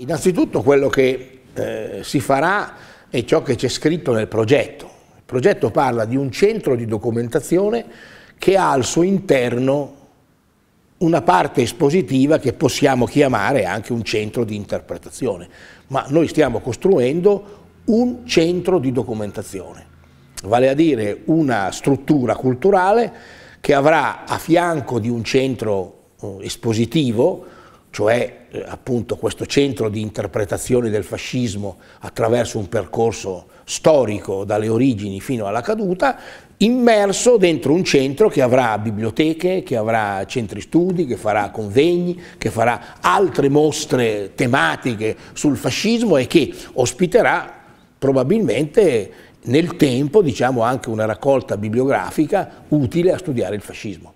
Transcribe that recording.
Innanzitutto quello che eh, si farà è ciò che c'è scritto nel progetto. Il progetto parla di un centro di documentazione che ha al suo interno una parte espositiva che possiamo chiamare anche un centro di interpretazione, ma noi stiamo costruendo un centro di documentazione, vale a dire una struttura culturale che avrà a fianco di un centro eh, espositivo cioè eh, appunto questo centro di interpretazione del fascismo attraverso un percorso storico dalle origini fino alla caduta, immerso dentro un centro che avrà biblioteche, che avrà centri studi, che farà convegni, che farà altre mostre tematiche sul fascismo e che ospiterà probabilmente nel tempo diciamo, anche una raccolta bibliografica utile a studiare il fascismo.